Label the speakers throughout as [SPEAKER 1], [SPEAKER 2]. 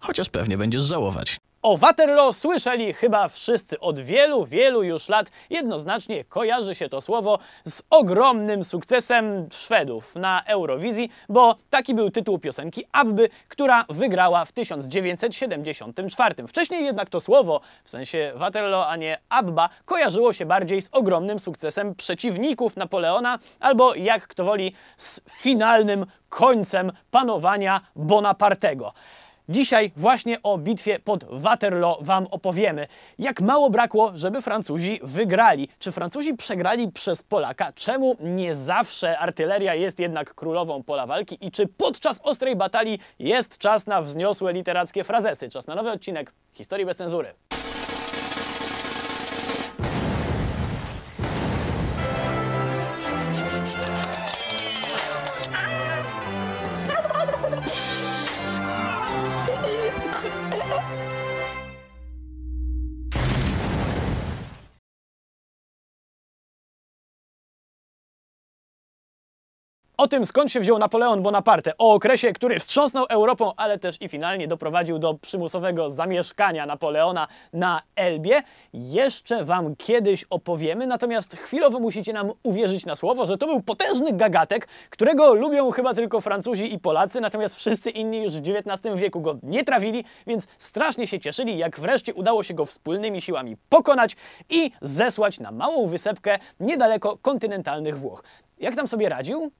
[SPEAKER 1] chociaż pewnie będziesz żałować. O Waterloo słyszeli chyba wszyscy. Od wielu, wielu już lat jednoznacznie kojarzy się to słowo z ogromnym sukcesem Szwedów na Eurowizji, bo taki był tytuł piosenki Abby, która wygrała w 1974. Wcześniej jednak to słowo, w sensie Waterloo, a nie Abba, kojarzyło się bardziej z ogromnym sukcesem przeciwników Napoleona, albo jak kto woli, z finalnym końcem panowania Bonapartego. Dzisiaj właśnie o bitwie pod Waterloo Wam opowiemy. Jak mało brakło, żeby Francuzi wygrali. Czy Francuzi przegrali przez Polaka? Czemu nie zawsze artyleria jest jednak królową pola walki? I czy podczas ostrej batalii jest czas na wzniosłe literackie frazesy? Czas na nowy odcinek Historii bez cenzury. O tym, skąd się wziął Napoleon Bonaparte, o okresie, który wstrząsnął Europą, ale też i finalnie doprowadził do przymusowego zamieszkania Napoleona na Elbie, jeszcze Wam kiedyś opowiemy, natomiast chwilowo musicie nam uwierzyć na słowo, że to był potężny gagatek, którego lubią chyba tylko Francuzi i Polacy, natomiast wszyscy inni już w XIX wieku go nie trawili, więc strasznie się cieszyli, jak wreszcie udało się go wspólnymi siłami pokonać i zesłać na małą wysepkę niedaleko kontynentalnych Włoch. Jak tam sobie radził?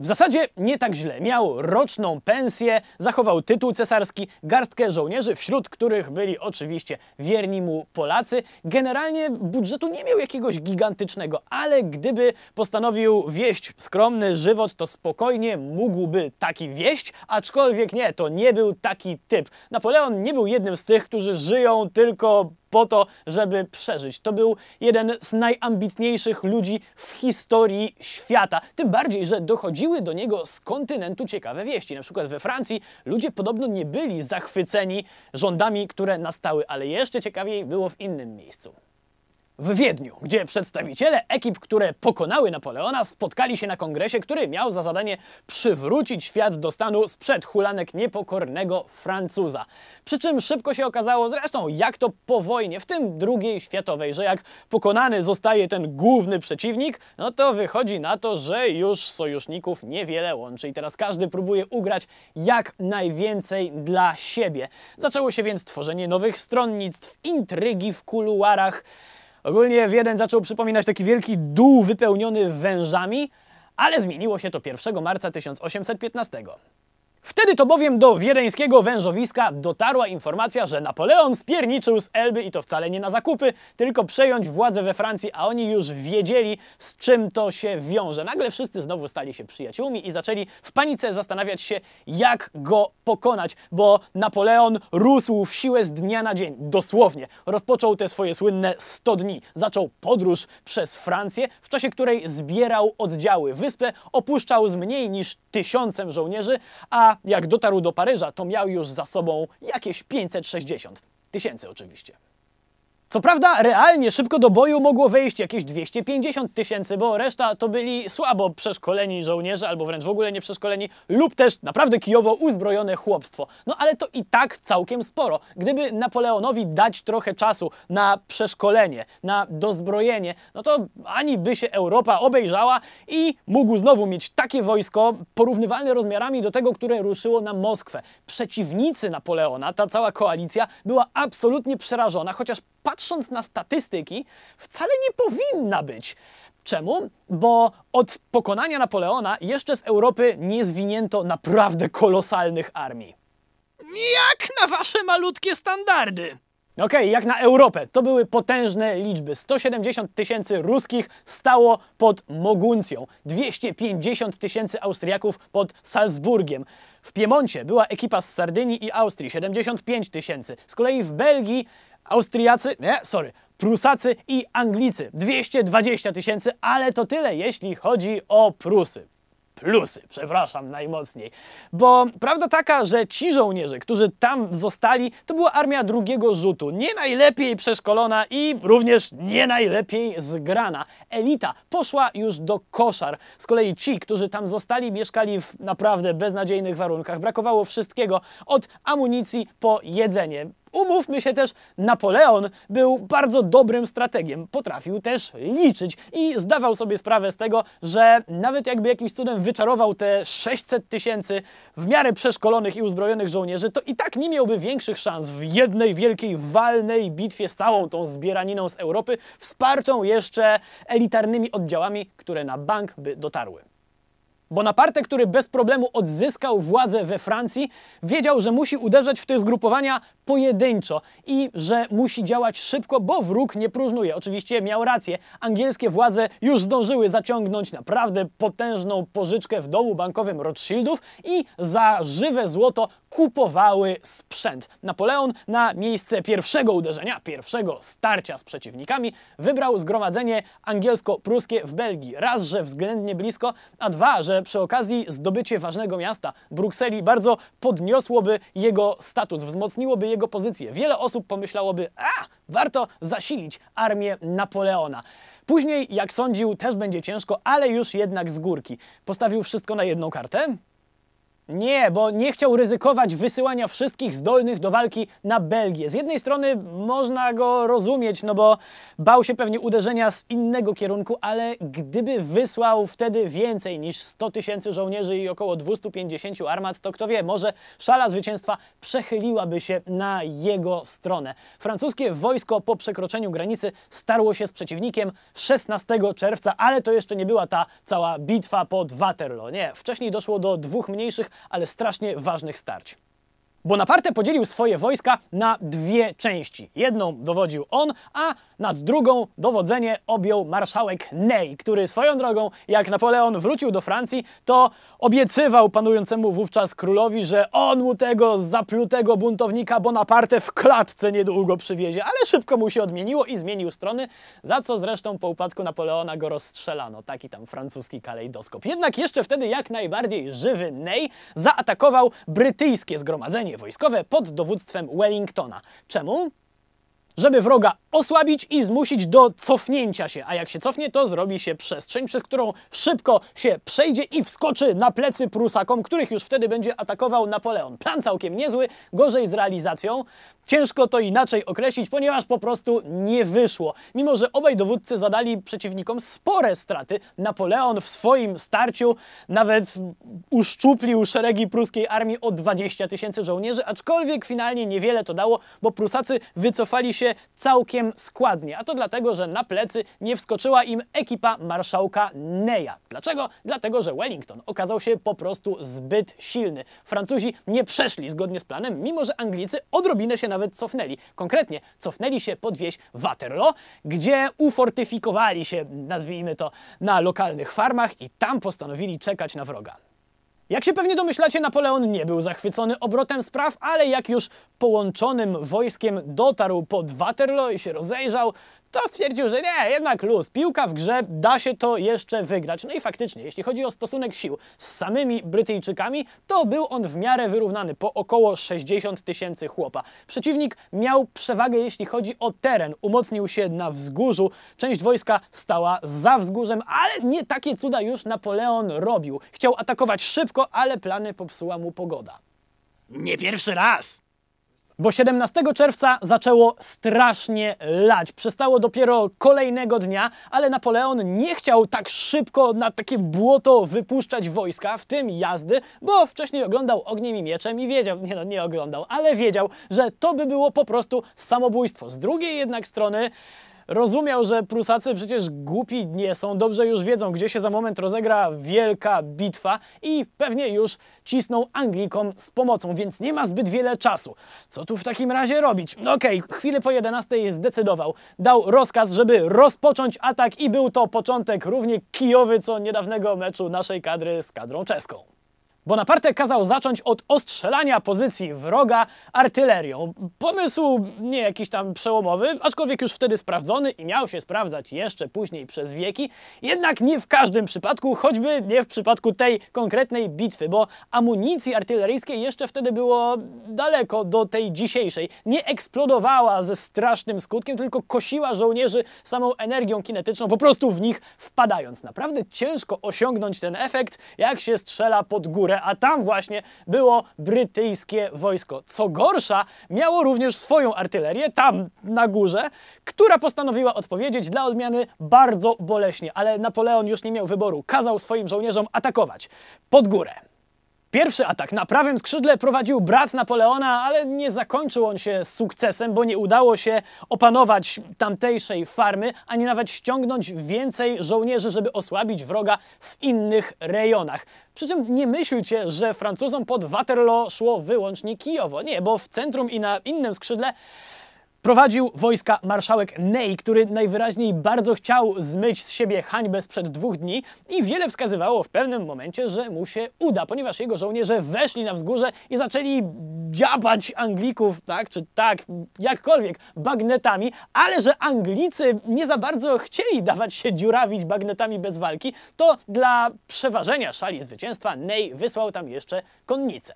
[SPEAKER 1] W zasadzie nie tak źle. Miał roczną pensję, zachował tytuł cesarski, garstkę żołnierzy, wśród których byli oczywiście wierni mu Polacy. Generalnie budżetu nie miał jakiegoś gigantycznego, ale gdyby postanowił wieść skromny żywot, to spokojnie mógłby taki wieść, aczkolwiek nie, to nie był taki typ. Napoleon nie był jednym z tych, którzy żyją tylko po to, żeby przeżyć. To był jeden z najambitniejszych ludzi w historii świata. Tym bardziej, że dochodziły do niego z kontynentu ciekawe wieści. Na przykład we Francji ludzie podobno nie byli zachwyceni rządami, które nastały, ale jeszcze ciekawiej było w innym miejscu w Wiedniu, gdzie przedstawiciele ekip, które pokonały Napoleona, spotkali się na kongresie, który miał za zadanie przywrócić świat do stanu sprzed hulanek niepokornego Francuza. Przy czym szybko się okazało, zresztą jak to po wojnie, w tym II światowej, że jak pokonany zostaje ten główny przeciwnik, no to wychodzi na to, że już sojuszników niewiele łączy i teraz każdy próbuje ugrać jak najwięcej dla siebie. Zaczęło się więc tworzenie nowych stronnictw, intrygi w kuluarach, Ogólnie Wiedeń zaczął przypominać taki wielki dół wypełniony wężami, ale zmieniło się to 1 marca 1815. Wtedy to bowiem do wiedeńskiego wężowiska dotarła informacja, że Napoleon spierniczył z Elby i to wcale nie na zakupy, tylko przejąć władzę we Francji, a oni już wiedzieli, z czym to się wiąże. Nagle wszyscy znowu stali się przyjaciółmi i zaczęli w panice zastanawiać się, jak go pokonać, bo Napoleon rósł w siłę z dnia na dzień, dosłownie. Rozpoczął te swoje słynne 100 dni. Zaczął podróż przez Francję, w czasie której zbierał oddziały. Wyspę opuszczał z mniej niż tysiącem żołnierzy, a jak dotarł do Paryża, to miał już za sobą jakieś 560 tysięcy oczywiście. Co prawda, realnie szybko do boju mogło wejść jakieś 250 tysięcy, bo reszta to byli słabo przeszkoleni żołnierze, albo wręcz w ogóle nie przeszkoleni, lub też naprawdę kijowo uzbrojone chłopstwo. No ale to i tak całkiem sporo. Gdyby Napoleonowi dać trochę czasu na przeszkolenie, na dozbrojenie, no to ani by się Europa obejrzała i mógł znowu mieć takie wojsko porównywalne rozmiarami do tego, które ruszyło na Moskwę. Przeciwnicy Napoleona, ta cała koalicja, była absolutnie przerażona, chociaż patrząc patrząc na statystyki, wcale nie powinna być. Czemu? Bo od pokonania Napoleona jeszcze z Europy nie zwinięto naprawdę kolosalnych armii. Jak na wasze malutkie standardy? Okej, okay, jak na Europę. To były potężne liczby. 170 tysięcy ruskich stało pod Moguncją, 250 tysięcy Austriaków pod Salzburgiem. W Piemoncie była ekipa z Sardynii i Austrii, 75 tysięcy. Z kolei w Belgii Austriacy, nie, sorry, Prusacy i Anglicy. 220 tysięcy, ale to tyle, jeśli chodzi o Prusy plusy, przepraszam najmocniej. Bo prawda taka, że ci żołnierze, którzy tam zostali, to była armia drugiego rzutu, nie najlepiej przeszkolona i również nie najlepiej zgrana. Elita poszła już do koszar. Z kolei ci, którzy tam zostali, mieszkali w naprawdę beznadziejnych warunkach. Brakowało wszystkiego, od amunicji po jedzenie. Umówmy się też, Napoleon był bardzo dobrym strategiem, potrafił też liczyć i zdawał sobie sprawę z tego, że nawet jakby jakimś cudem wyczarował te 600 tysięcy w miarę przeszkolonych i uzbrojonych żołnierzy, to i tak nie miałby większych szans w jednej wielkiej walnej bitwie z całą tą zbieraniną z Europy, wspartą jeszcze elitarnymi oddziałami, które na bank by dotarły. Bonaparte, który bez problemu odzyskał władzę we Francji, wiedział, że musi uderzać w te zgrupowania pojedynczo i że musi działać szybko, bo wróg nie próżnuje. Oczywiście miał rację. Angielskie władze już zdążyły zaciągnąć naprawdę potężną pożyczkę w domu bankowym Rothschildów i za żywe złoto kupowały sprzęt. Napoleon na miejsce pierwszego uderzenia, pierwszego starcia z przeciwnikami, wybrał zgromadzenie angielsko-pruskie w Belgii. Raz, że względnie blisko, a dwa, że przy okazji zdobycie ważnego miasta, Brukseli, bardzo podniosłoby jego status, wzmocniłoby jego pozycję. Wiele osób pomyślałoby, a, warto zasilić armię Napoleona. Później, jak sądził, też będzie ciężko, ale już jednak z górki. Postawił wszystko na jedną kartę? Nie, bo nie chciał ryzykować wysyłania wszystkich zdolnych do walki na Belgię. Z jednej strony można go rozumieć, no bo bał się pewnie uderzenia z innego kierunku, ale gdyby wysłał wtedy więcej niż 100 tysięcy żołnierzy i około 250 armat, to kto wie, może szala zwycięstwa przechyliłaby się na jego stronę. Francuskie wojsko po przekroczeniu granicy starło się z przeciwnikiem 16 czerwca, ale to jeszcze nie była ta cała bitwa pod Waterloo. Nie, wcześniej doszło do dwóch mniejszych ale strasznie ważnych starć. Bonaparte podzielił swoje wojska na dwie części. Jedną dowodził on, a nad drugą dowodzenie objął marszałek Ney, który swoją drogą, jak Napoleon wrócił do Francji, to obiecywał panującemu wówczas królowi, że on mu tego zaplutego buntownika Bonaparte w klatce niedługo przywiezie, ale szybko mu się odmieniło i zmienił strony, za co zresztą po upadku Napoleona go rozstrzelano. Taki tam francuski kalejdoskop. Jednak jeszcze wtedy jak najbardziej żywy Ney zaatakował brytyjskie zgromadzenie wojskowe pod dowództwem Wellingtona. Czemu? żeby wroga osłabić i zmusić do cofnięcia się, a jak się cofnie, to zrobi się przestrzeń, przez którą szybko się przejdzie i wskoczy na plecy Prusakom, których już wtedy będzie atakował Napoleon. Plan całkiem niezły, gorzej z realizacją, Ciężko to inaczej określić, ponieważ po prostu nie wyszło. Mimo, że obaj dowódcy zadali przeciwnikom spore straty, Napoleon w swoim starciu nawet uszczuplił szeregi pruskiej armii o 20 tysięcy żołnierzy, aczkolwiek finalnie niewiele to dało, bo Prusacy wycofali się całkiem składnie. A to dlatego, że na plecy nie wskoczyła im ekipa marszałka Neya. Dlaczego? Dlatego, że Wellington okazał się po prostu zbyt silny. Francuzi nie przeszli zgodnie z planem, mimo że Anglicy odrobinę się na nawet cofnęli. Konkretnie cofnęli się pod wieś Waterloo, gdzie ufortyfikowali się, nazwijmy to, na lokalnych farmach i tam postanowili czekać na wroga. Jak się pewnie domyślacie, Napoleon nie był zachwycony obrotem spraw, ale jak już połączonym wojskiem dotarł pod Waterloo i się rozejrzał, to stwierdził, że nie, jednak luz, piłka w grze, da się to jeszcze wygrać. No i faktycznie, jeśli chodzi o stosunek sił z samymi Brytyjczykami, to był on w miarę wyrównany, po około 60 tysięcy chłopa. Przeciwnik miał przewagę, jeśli chodzi o teren, umocnił się na wzgórzu, część wojska stała za wzgórzem, ale nie takie cuda już Napoleon robił. Chciał atakować szybko, ale plany popsuła mu pogoda. Nie pierwszy raz! bo 17 czerwca zaczęło strasznie lać. Przestało dopiero kolejnego dnia, ale Napoleon nie chciał tak szybko na takie błoto wypuszczać wojska, w tym jazdy, bo wcześniej oglądał ogniem i mieczem i wiedział, nie no, nie oglądał, ale wiedział, że to by było po prostu samobójstwo. Z drugiej jednak strony Rozumiał, że Prusacy przecież głupi nie są, dobrze już wiedzą, gdzie się za moment rozegra wielka bitwa i pewnie już cisną Anglikom z pomocą, więc nie ma zbyt wiele czasu. Co tu w takim razie robić? No okej, okay, chwilę po 11 zdecydował. Dał rozkaz, żeby rozpocząć atak i był to początek równie kijowy co niedawnego meczu naszej kadry z kadrą czeską. Bonaparte kazał zacząć od ostrzelania pozycji wroga artylerią. Pomysł nie jakiś tam przełomowy, aczkolwiek już wtedy sprawdzony i miał się sprawdzać jeszcze później przez wieki, jednak nie w każdym przypadku, choćby nie w przypadku tej konkretnej bitwy, bo amunicji artyleryjskiej jeszcze wtedy było daleko do tej dzisiejszej. Nie eksplodowała ze strasznym skutkiem, tylko kosiła żołnierzy samą energią kinetyczną, po prostu w nich wpadając. Naprawdę ciężko osiągnąć ten efekt, jak się strzela pod górę, a tam właśnie było brytyjskie wojsko. Co gorsza, miało również swoją artylerię, tam na górze, która postanowiła odpowiedzieć dla odmiany bardzo boleśnie, ale Napoleon już nie miał wyboru. Kazał swoim żołnierzom atakować pod górę. Pierwszy atak na prawym skrzydle prowadził brat Napoleona, ale nie zakończył on się sukcesem, bo nie udało się opanować tamtejszej farmy, ani nawet ściągnąć więcej żołnierzy, żeby osłabić wroga w innych rejonach. Przy czym nie myślcie, że Francuzom pod Waterloo szło wyłącznie Kijowo. Nie, bo w centrum i na innym skrzydle Prowadził wojska marszałek Ney, który najwyraźniej bardzo chciał zmyć z siebie hańbę sprzed dwóch dni i wiele wskazywało w pewnym momencie, że mu się uda, ponieważ jego żołnierze weszli na wzgórze i zaczęli dziabać Anglików, tak czy tak, jakkolwiek, bagnetami, ale że Anglicy nie za bardzo chcieli dawać się dziurawić bagnetami bez walki, to dla przeważenia szali zwycięstwa Ney wysłał tam jeszcze konnicę.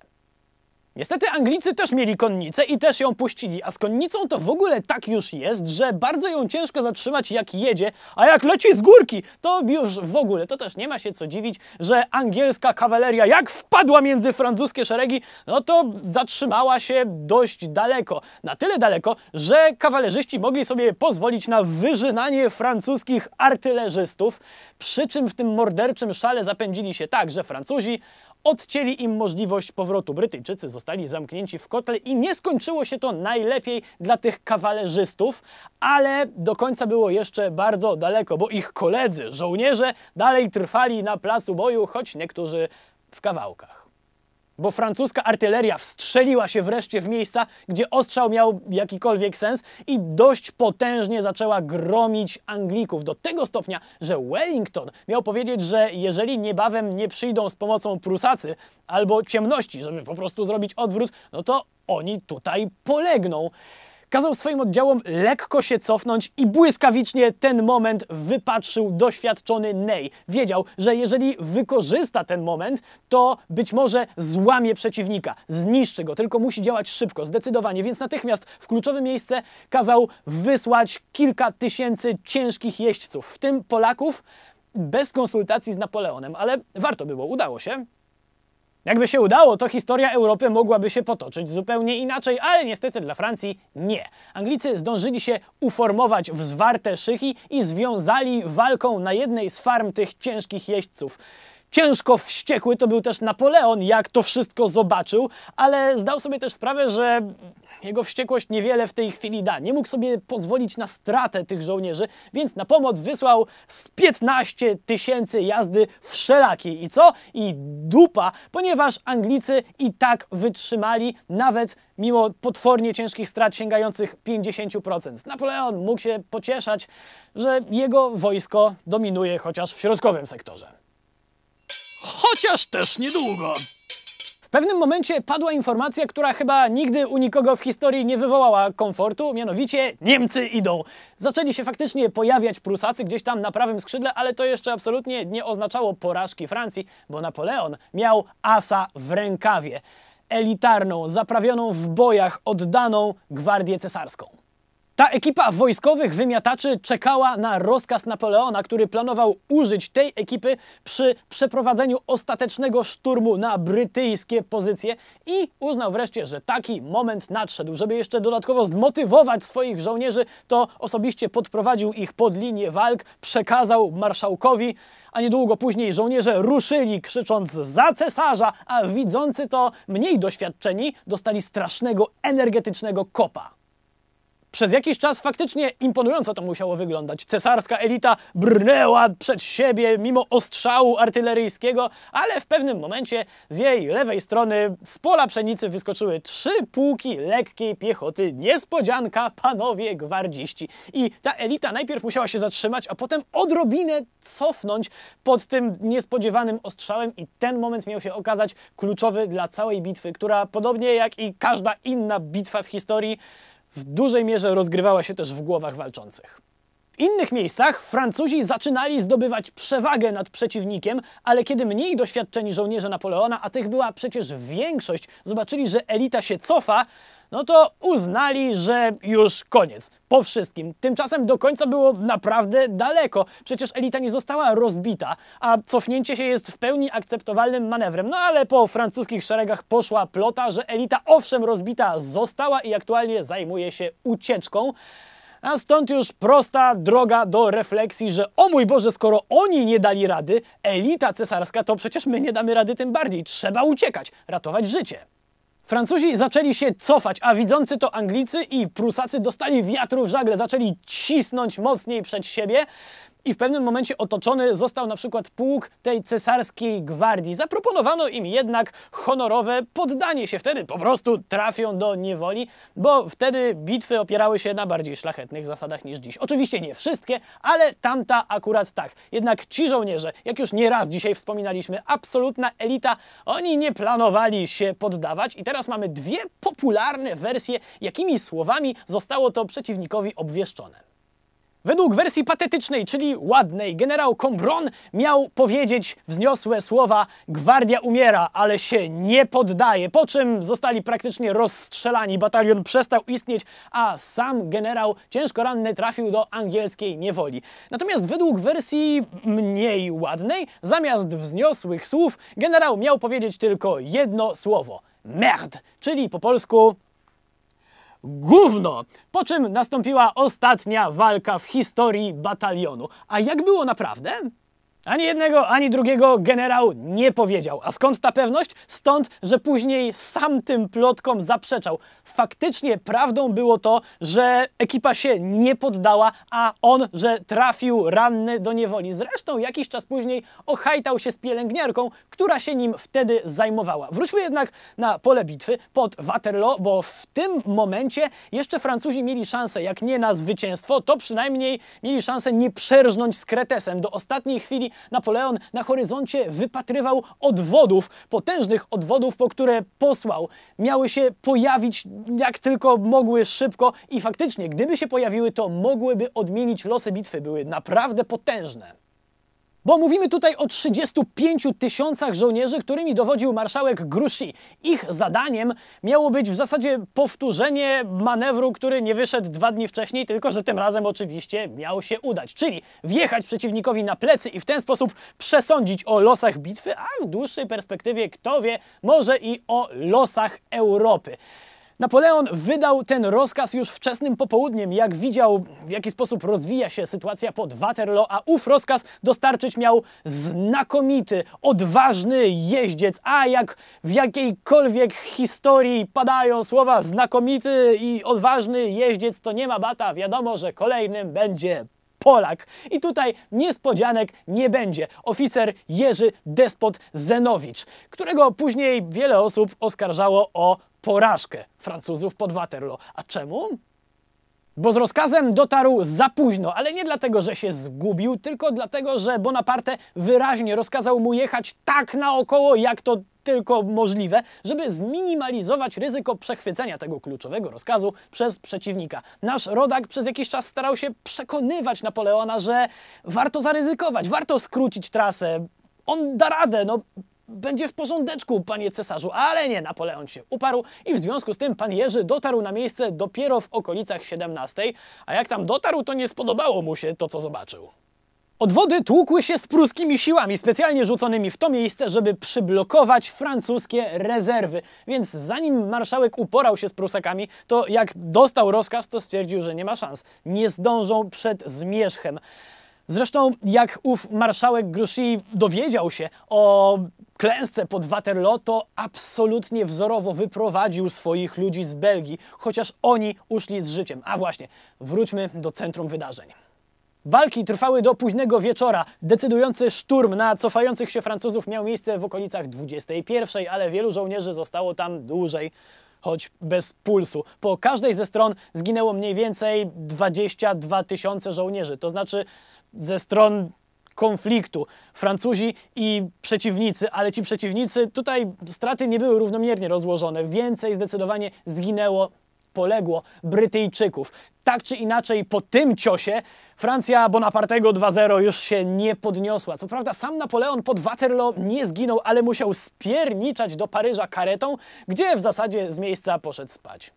[SPEAKER 1] Niestety Anglicy też mieli konnicę i też ją puścili, a z konnicą to w ogóle tak już jest, że bardzo ją ciężko zatrzymać jak jedzie, a jak leci z górki, to już w ogóle, to też nie ma się co dziwić, że angielska kawaleria jak wpadła między francuskie szeregi, no to zatrzymała się dość daleko. Na tyle daleko, że kawalerzyści mogli sobie pozwolić na wyżynanie francuskich artylerzystów, przy czym w tym morderczym szale zapędzili się tak, że Francuzi odcięli im możliwość powrotu. Brytyjczycy zostali zamknięci w kotle i nie skończyło się to najlepiej dla tych kawalerzystów, ale do końca było jeszcze bardzo daleko, bo ich koledzy, żołnierze, dalej trwali na placu boju, choć niektórzy w kawałkach bo francuska artyleria wstrzeliła się wreszcie w miejsca, gdzie ostrzał miał jakikolwiek sens i dość potężnie zaczęła gromić Anglików do tego stopnia, że Wellington miał powiedzieć, że jeżeli niebawem nie przyjdą z pomocą Prusacy albo ciemności, żeby po prostu zrobić odwrót, no to oni tutaj polegną kazał swoim oddziałom lekko się cofnąć i błyskawicznie ten moment wypatrzył doświadczony Ney. Wiedział, że jeżeli wykorzysta ten moment, to być może złamie przeciwnika, zniszczy go, tylko musi działać szybko, zdecydowanie, więc natychmiast w kluczowe miejsce kazał wysłać kilka tysięcy ciężkich jeźdźców, w tym Polaków, bez konsultacji z Napoleonem, ale warto było, udało się. Jakby się udało, to historia Europy mogłaby się potoczyć zupełnie inaczej, ale niestety dla Francji nie. Anglicy zdążyli się uformować w zwarte szyki i związali walką na jednej z farm tych ciężkich jeźdźców. Ciężko wściekły to był też Napoleon, jak to wszystko zobaczył, ale zdał sobie też sprawę, że jego wściekłość niewiele w tej chwili da. Nie mógł sobie pozwolić na stratę tych żołnierzy, więc na pomoc wysłał z 15 tysięcy jazdy wszelakiej. I co? I dupa, ponieważ Anglicy i tak wytrzymali nawet mimo potwornie ciężkich strat sięgających 50%. Napoleon mógł się pocieszać, że jego wojsko dominuje chociaż w środkowym sektorze. Chociaż też niedługo. W pewnym momencie padła informacja, która chyba nigdy u nikogo w historii nie wywołała komfortu, mianowicie Niemcy idą. Zaczęli się faktycznie pojawiać Prusacy gdzieś tam na prawym skrzydle, ale to jeszcze absolutnie nie oznaczało porażki Francji, bo Napoleon miał asa w rękawie. Elitarną, zaprawioną w bojach, oddaną gwardię cesarską. Ta ekipa wojskowych wymiataczy czekała na rozkaz Napoleona, który planował użyć tej ekipy przy przeprowadzeniu ostatecznego szturmu na brytyjskie pozycje i uznał wreszcie, że taki moment nadszedł. Żeby jeszcze dodatkowo zmotywować swoich żołnierzy, to osobiście podprowadził ich pod linię walk, przekazał marszałkowi, a niedługo później żołnierze ruszyli krzycząc za cesarza, a widzący to mniej doświadczeni dostali strasznego energetycznego kopa. Przez jakiś czas faktycznie imponująco to musiało wyglądać. Cesarska elita brnęła przed siebie mimo ostrzału artyleryjskiego, ale w pewnym momencie z jej lewej strony z pola pszenicy wyskoczyły trzy pułki lekkiej piechoty. Niespodzianka, panowie gwardziści. I ta elita najpierw musiała się zatrzymać, a potem odrobinę cofnąć pod tym niespodziewanym ostrzałem i ten moment miał się okazać kluczowy dla całej bitwy, która podobnie jak i każda inna bitwa w historii w dużej mierze rozgrywała się też w głowach walczących. W innych miejscach Francuzi zaczynali zdobywać przewagę nad przeciwnikiem, ale kiedy mniej doświadczeni żołnierze Napoleona, a tych była przecież większość, zobaczyli, że elita się cofa, no to uznali, że już koniec. Po wszystkim. Tymczasem do końca było naprawdę daleko. Przecież elita nie została rozbita, a cofnięcie się jest w pełni akceptowalnym manewrem. No ale po francuskich szeregach poszła plota, że elita owszem rozbita została i aktualnie zajmuje się ucieczką. A stąd już prosta droga do refleksji, że o mój Boże, skoro oni nie dali rady, elita cesarska, to przecież my nie damy rady tym bardziej. Trzeba uciekać, ratować życie. Francuzi zaczęli się cofać, a widzący to Anglicy i Prusacy dostali wiatru w żagle, zaczęli cisnąć mocniej przed siebie i w pewnym momencie otoczony został na przykład pułk tej cesarskiej gwardii. Zaproponowano im jednak honorowe poddanie się. Wtedy po prostu trafią do niewoli, bo wtedy bitwy opierały się na bardziej szlachetnych zasadach niż dziś. Oczywiście nie wszystkie, ale tamta akurat tak. Jednak ci żołnierze, jak już nieraz dzisiaj wspominaliśmy, absolutna elita, oni nie planowali się poddawać i teraz mamy dwie popularne wersje, jakimi słowami zostało to przeciwnikowi obwieszczone. Według wersji patetycznej, czyli ładnej, generał Combron miał powiedzieć wzniosłe słowa Gwardia umiera, ale się nie poddaje, po czym zostali praktycznie rozstrzelani, batalion przestał istnieć, a sam generał ciężko ranny trafił do angielskiej niewoli. Natomiast według wersji mniej ładnej, zamiast wzniosłych słów, generał miał powiedzieć tylko jedno słowo – „Merd”, czyli po polsku gówno. Po czym nastąpiła ostatnia walka w historii batalionu. A jak było naprawdę? Ani jednego, ani drugiego generał nie powiedział. A skąd ta pewność? Stąd, że później sam tym plotkom zaprzeczał. Faktycznie prawdą było to, że ekipa się nie poddała, a on, że trafił ranny do niewoli. Zresztą jakiś czas później ochajtał się z pielęgniarką, która się nim wtedy zajmowała. Wróćmy jednak na pole bitwy pod Waterloo, bo w tym momencie jeszcze Francuzi mieli szansę, jak nie na zwycięstwo, to przynajmniej mieli szansę nie przerżnąć z Kretesem. Do ostatniej chwili Napoleon na horyzoncie wypatrywał odwodów, potężnych odwodów, po które posłał. Miały się pojawić jak tylko mogły szybko i faktycznie, gdyby się pojawiły, to mogłyby odmienić losy bitwy. Były naprawdę potężne. Bo mówimy tutaj o 35 tysiącach żołnierzy, którymi dowodził marszałek Grusi. Ich zadaniem miało być w zasadzie powtórzenie manewru, który nie wyszedł dwa dni wcześniej, tylko że tym razem oczywiście miał się udać. Czyli wjechać przeciwnikowi na plecy i w ten sposób przesądzić o losach bitwy, a w dłuższej perspektywie, kto wie, może i o losach Europy. Napoleon wydał ten rozkaz już wczesnym popołudniem, jak widział, w jaki sposób rozwija się sytuacja pod Waterloo, a ów rozkaz dostarczyć miał znakomity, odważny jeździec. A jak w jakiejkolwiek historii padają słowa znakomity i odważny jeździec, to nie ma bata. Wiadomo, że kolejnym będzie Polak. I tutaj niespodzianek nie będzie. Oficer Jerzy Despot Zenowicz, którego później wiele osób oskarżało o porażkę Francuzów pod Waterloo. A czemu? Bo z rozkazem dotarł za późno, ale nie dlatego, że się zgubił, tylko dlatego, że Bonaparte wyraźnie rozkazał mu jechać tak naokoło, jak to tylko możliwe, żeby zminimalizować ryzyko przechwycenia tego kluczowego rozkazu przez przeciwnika. Nasz rodak przez jakiś czas starał się przekonywać Napoleona, że warto zaryzykować, warto skrócić trasę. On da radę, no będzie w porządeczku, panie cesarzu, ale nie, Napoleon się uparł i w związku z tym pan Jerzy dotarł na miejsce dopiero w okolicach 17, a jak tam dotarł, to nie spodobało mu się to, co zobaczył. Odwody tłukły się z pruskimi siłami, specjalnie rzuconymi w to miejsce, żeby przyblokować francuskie rezerwy. Więc zanim marszałek uporał się z Prusakami, to jak dostał rozkaz, to stwierdził, że nie ma szans. Nie zdążą przed zmierzchem. Zresztą, jak ów marszałek Grouchy dowiedział się o klęsce pod Waterloo, to absolutnie wzorowo wyprowadził swoich ludzi z Belgii, chociaż oni uszli z życiem. A właśnie, wróćmy do centrum wydarzeń. Walki trwały do późnego wieczora. Decydujący szturm na cofających się Francuzów miał miejsce w okolicach 21, ale wielu żołnierzy zostało tam dłużej, choć bez pulsu. Po każdej ze stron zginęło mniej więcej 22 tysiące żołnierzy, to znaczy ze stron konfliktu. Francuzi i przeciwnicy, ale ci przeciwnicy tutaj straty nie były równomiernie rozłożone. Więcej zdecydowanie zginęło, poległo Brytyjczyków. Tak czy inaczej, po tym ciosie Francja Bonapartego 2-0 już się nie podniosła. Co prawda sam Napoleon pod Waterloo nie zginął, ale musiał spierniczać do Paryża karetą, gdzie w zasadzie z miejsca poszedł spać.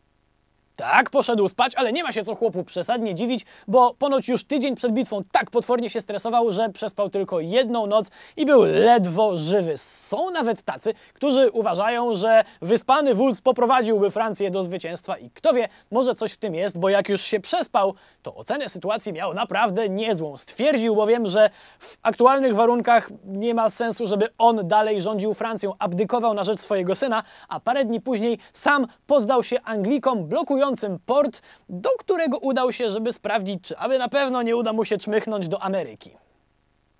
[SPEAKER 1] Tak, poszedł spać, ale nie ma się co chłopu przesadnie dziwić, bo ponoć już tydzień przed bitwą tak potwornie się stresował, że przespał tylko jedną noc i był ledwo żywy. Są nawet tacy, którzy uważają, że wyspany wóz poprowadziłby Francję do zwycięstwa i kto wie, może coś w tym jest, bo jak już się przespał, to ocenę sytuacji miał naprawdę niezłą. Stwierdził bowiem, że w aktualnych warunkach nie ma sensu, żeby on dalej rządził Francją, abdykował na rzecz swojego syna, a parę dni później sam poddał się Anglikom, blokując port, do którego udał się, żeby sprawdzić, czy aby na pewno nie uda mu się czmychnąć do Ameryki.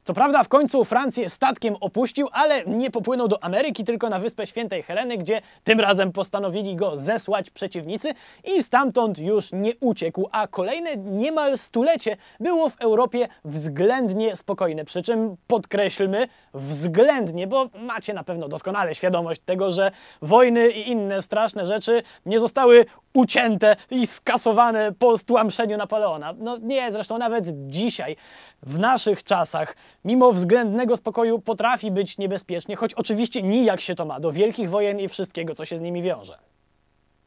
[SPEAKER 1] Co prawda w końcu Francję statkiem opuścił, ale nie popłynął do Ameryki, tylko na Wyspę Świętej Heleny, gdzie tym razem postanowili go zesłać przeciwnicy i stamtąd już nie uciekł, a kolejne niemal stulecie było w Europie względnie spokojne. Przy czym podkreślmy względnie, bo macie na pewno doskonale świadomość tego, że wojny i inne straszne rzeczy nie zostały ucięte i skasowane po stłamszeniu Napoleona. No nie, zresztą nawet dzisiaj, w naszych czasach, mimo względnego spokoju potrafi być niebezpiecznie, choć oczywiście nijak się to ma do wielkich wojen i wszystkiego, co się z nimi wiąże.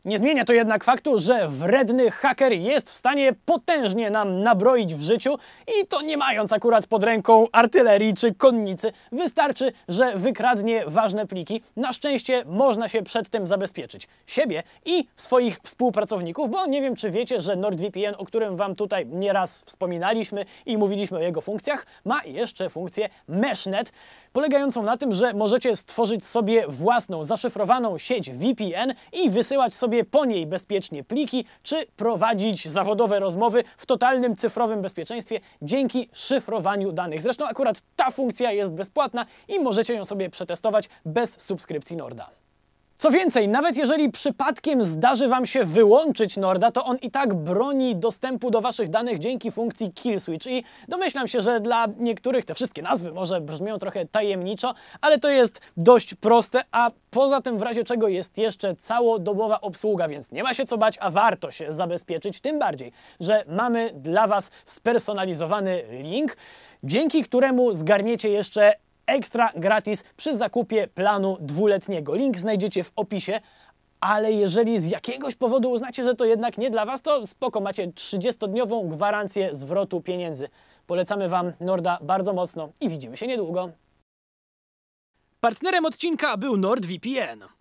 [SPEAKER 1] Nie zmienia to jednak faktu, że wredny haker jest w stanie potężnie nam nabroić w życiu i to nie mając akurat pod ręką artylerii czy konnicy. Wystarczy, że wykradnie ważne pliki. Na szczęście można się przed tym zabezpieczyć. Siebie i swoich współpracowników, bo nie wiem, czy wiecie, że NordVPN, o którym Wam tutaj nieraz wspominaliśmy i mówiliśmy o jego funkcjach, ma jeszcze funkcję meshnet, polegającą na tym, że możecie stworzyć sobie własną, zaszyfrowaną sieć VPN i wysyłać sobie sobie po niej bezpiecznie pliki, czy prowadzić zawodowe rozmowy w totalnym cyfrowym bezpieczeństwie dzięki szyfrowaniu danych. Zresztą akurat ta funkcja jest bezpłatna i możecie ją sobie przetestować bez subskrypcji Norda. Co więcej, nawet jeżeli przypadkiem zdarzy Wam się wyłączyć Norda, to on i tak broni dostępu do Waszych danych dzięki funkcji Kill Switch i domyślam się, że dla niektórych te wszystkie nazwy może brzmią trochę tajemniczo, ale to jest dość proste, a poza tym w razie czego jest jeszcze całodobowa obsługa, więc nie ma się co bać, a warto się zabezpieczyć, tym bardziej, że mamy dla Was spersonalizowany link, dzięki któremu zgarniecie jeszcze ekstra gratis przy zakupie planu dwuletniego. Link znajdziecie w opisie. Ale jeżeli z jakiegoś powodu uznacie, że to jednak nie dla Was, to spoko, macie 30-dniową gwarancję zwrotu pieniędzy. Polecamy Wam Norda bardzo mocno i widzimy się niedługo. Partnerem odcinka był NordVPN.